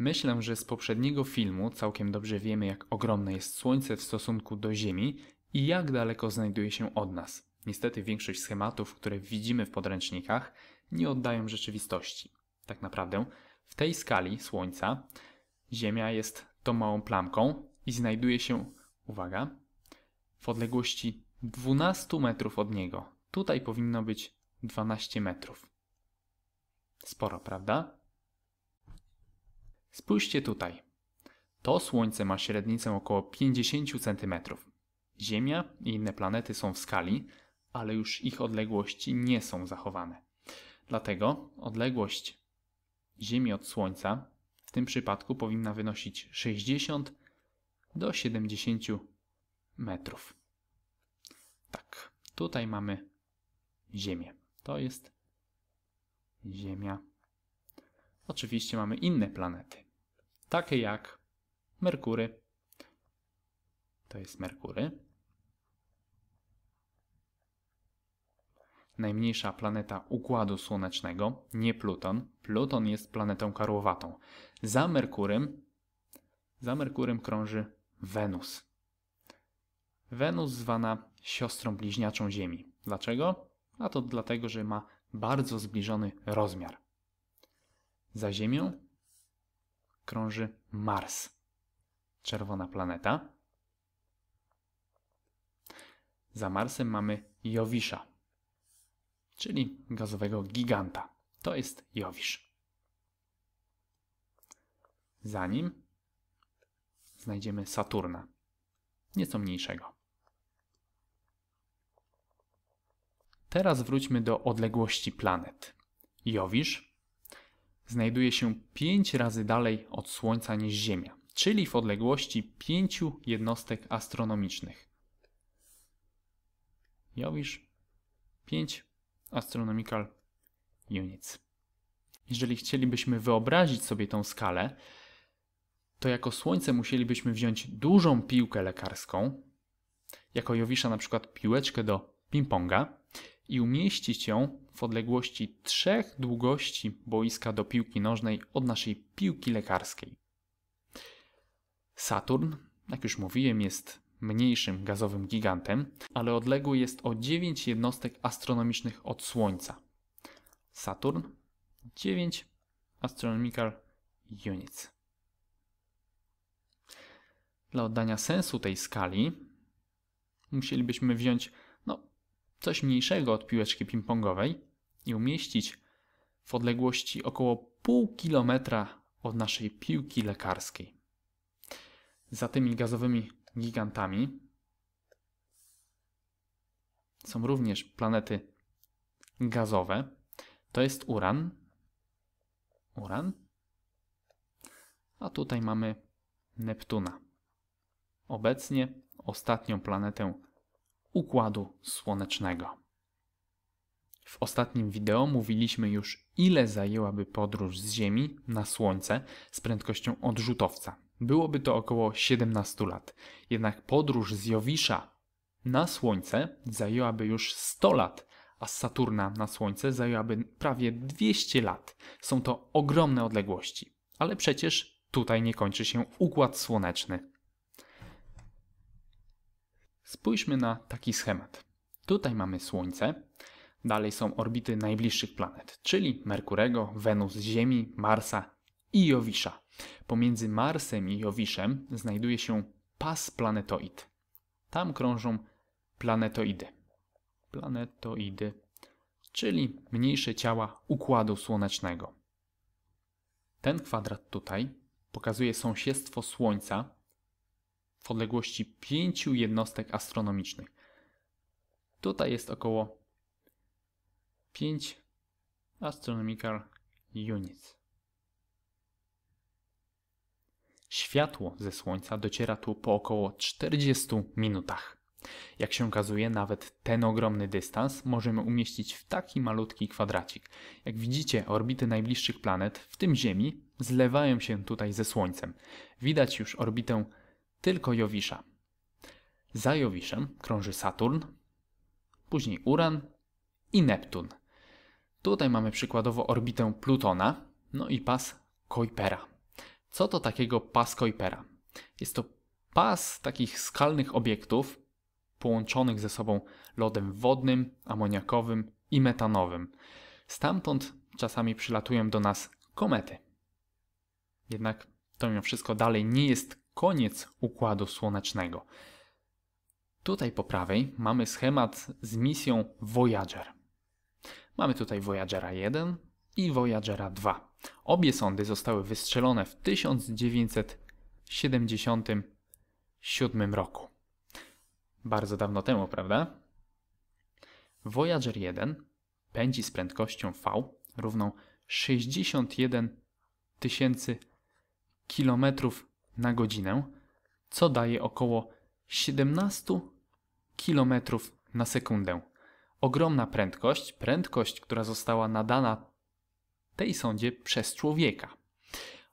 Myślę, że z poprzedniego filmu całkiem dobrze wiemy, jak ogromne jest Słońce w stosunku do Ziemi i jak daleko znajduje się od nas. Niestety większość schematów, które widzimy w podręcznikach, nie oddają rzeczywistości. Tak naprawdę w tej skali Słońca Ziemia jest tą małą plamką i znajduje się, uwaga, w odległości 12 metrów od niego. Tutaj powinno być 12 metrów. Sporo, prawda? Spójrzcie tutaj. To Słońce ma średnicę około 50 cm. Ziemia i inne planety są w skali, ale już ich odległości nie są zachowane. Dlatego odległość Ziemi od Słońca w tym przypadku powinna wynosić 60 do 70 metrów. Tak, tutaj mamy Ziemię. To jest Ziemia oczywiście mamy inne planety, takie jak Merkury. To jest Merkury. Najmniejsza planeta Układu Słonecznego, nie Pluton. Pluton jest planetą karłowatą. Za Merkurym, za Merkurym krąży Wenus. Wenus zwana siostrą bliźniaczą Ziemi. Dlaczego? A to dlatego, że ma bardzo zbliżony rozmiar. Za Ziemią krąży Mars, czerwona planeta. Za Marsem mamy Jowisza, czyli gazowego giganta. To jest Jowisz. Za nim znajdziemy Saturna, nieco mniejszego. Teraz wróćmy do odległości planet. Jowisz znajduje się 5 razy dalej od Słońca niż Ziemia, czyli w odległości 5 jednostek astronomicznych. Jowisz 5 astronomical units. Jeżeli chcielibyśmy wyobrazić sobie tą skalę, to jako Słońce musielibyśmy wziąć dużą piłkę lekarską, jako Jowisza na przykład piłeczkę do ping-ponga i umieścić ją w odległości trzech długości boiska do piłki nożnej od naszej piłki lekarskiej. Saturn, jak już mówiłem, jest mniejszym gazowym gigantem, ale odległy jest o 9 jednostek astronomicznych od Słońca. Saturn 9 astronomical units. Dla oddania sensu tej skali musielibyśmy wziąć coś mniejszego od piłeczki ping-pongowej i umieścić w odległości około pół kilometra od naszej piłki lekarskiej. Za tymi gazowymi gigantami są również planety gazowe. To jest uran. Uran. A tutaj mamy Neptuna. Obecnie ostatnią planetę Układu Słonecznego. W ostatnim wideo mówiliśmy już, ile zajęłaby podróż z Ziemi na Słońce z prędkością odrzutowca. Byłoby to około 17 lat. Jednak podróż z Jowisza na Słońce zajęłaby już 100 lat, a z Saturna na Słońce zajęłaby prawie 200 lat. Są to ogromne odległości. Ale przecież tutaj nie kończy się układ słoneczny. Spójrzmy na taki schemat. Tutaj mamy Słońce, dalej są orbity najbliższych planet, czyli Merkurego, Wenus, Ziemi, Marsa i Jowisza. Pomiędzy Marsem i Jowiszem znajduje się pas planetoid. Tam krążą planetoidy. Planetoidy, czyli mniejsze ciała układu słonecznego. Ten kwadrat tutaj pokazuje sąsiedztwo Słońca w odległości 5 jednostek astronomicznych. Tutaj jest około 5 astronomical units. Światło ze Słońca dociera tu po około 40 minutach. Jak się okazuje, nawet ten ogromny dystans możemy umieścić w taki malutki kwadracik. Jak widzicie, orbity najbliższych planet, w tym Ziemi, zlewają się tutaj ze Słońcem. Widać już orbitę tylko Jowisza. Za Jowiszem krąży Saturn, później Uran i Neptun. Tutaj mamy przykładowo orbitę Plutona, no i pas Kuipera. Co to takiego pas Kuipera? Jest to pas takich skalnych obiektów połączonych ze sobą lodem wodnym, amoniakowym i metanowym. Stamtąd czasami przylatują do nas komety. Jednak to mimo wszystko dalej nie jest koniec Układu Słonecznego. Tutaj po prawej mamy schemat z misją Voyager. Mamy tutaj Voyagera 1 i Voyagera 2. Obie sondy zostały wystrzelone w 1977 roku. Bardzo dawno temu, prawda? Voyager 1 pędzi z prędkością V równą 61 tysięcy kilometrów na godzinę, co daje około 17 km na sekundę. Ogromna prędkość, prędkość, która została nadana tej sondzie przez człowieka.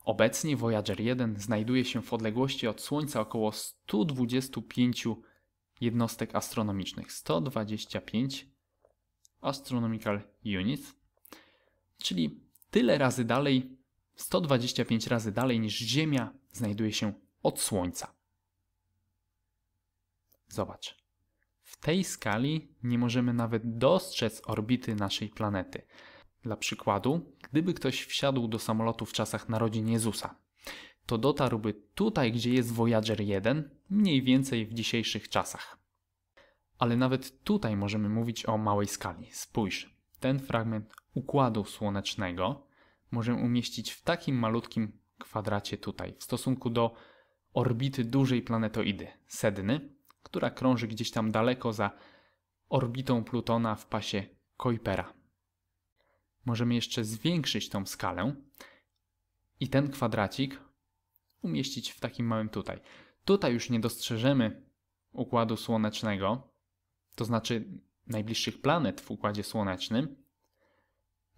Obecnie Voyager 1 znajduje się w odległości od Słońca około 125 jednostek astronomicznych, 125 astronomical units, czyli tyle razy dalej, 125 razy dalej niż Ziemia znajduje się od Słońca. Zobacz. W tej skali nie możemy nawet dostrzec orbity naszej planety. Dla przykładu, gdyby ktoś wsiadł do samolotu w czasach narodzin Jezusa, to dotarłby tutaj, gdzie jest Voyager 1, mniej więcej w dzisiejszych czasach. Ale nawet tutaj możemy mówić o małej skali. Spójrz, ten fragment układu słonecznego możemy umieścić w takim malutkim kwadracie tutaj w stosunku do orbity dużej planetoidy, Sedny, która krąży gdzieś tam daleko za orbitą Plutona w pasie Kuipera. Możemy jeszcze zwiększyć tą skalę i ten kwadracik umieścić w takim małym tutaj. Tutaj już nie dostrzeżemy układu słonecznego, to znaczy najbliższych planet w układzie słonecznym.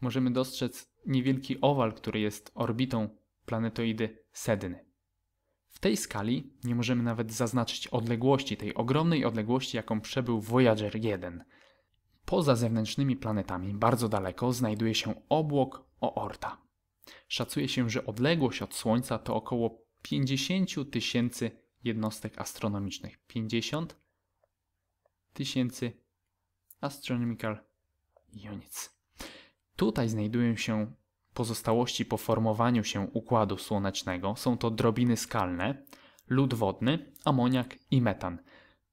Możemy dostrzec niewielki owal, który jest orbitą planetoidy Sedny. W tej skali nie możemy nawet zaznaczyć odległości, tej ogromnej odległości, jaką przebył Voyager 1. Poza zewnętrznymi planetami, bardzo daleko, znajduje się obłok Oorta. Szacuje się, że odległość od Słońca to około 50 tysięcy jednostek astronomicznych. 50 tysięcy astronomical units. Tutaj znajdują się pozostałości po formowaniu się układu słonecznego są to drobiny skalne, lód wodny, amoniak i metan.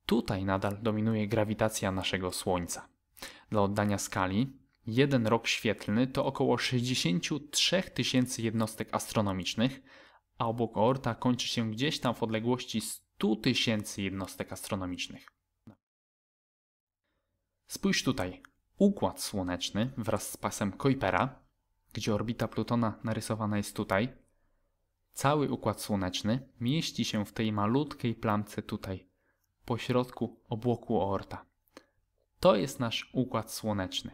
Tutaj nadal dominuje grawitacja naszego Słońca. Dla oddania skali, jeden rok świetlny to około 63 tysięcy jednostek astronomicznych, a obok orta kończy się gdzieś tam w odległości 100 tysięcy jednostek astronomicznych. Spójrz tutaj. Układ słoneczny wraz z pasem Kuipera gdzie orbita Plutona narysowana jest tutaj, cały Układ Słoneczny mieści się w tej malutkiej plamce tutaj, po środku obłoku Oorta. To jest nasz Układ Słoneczny.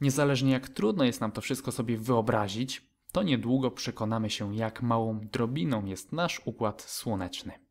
Niezależnie jak trudno jest nam to wszystko sobie wyobrazić, to niedługo przekonamy się, jak małą drobiną jest nasz Układ Słoneczny.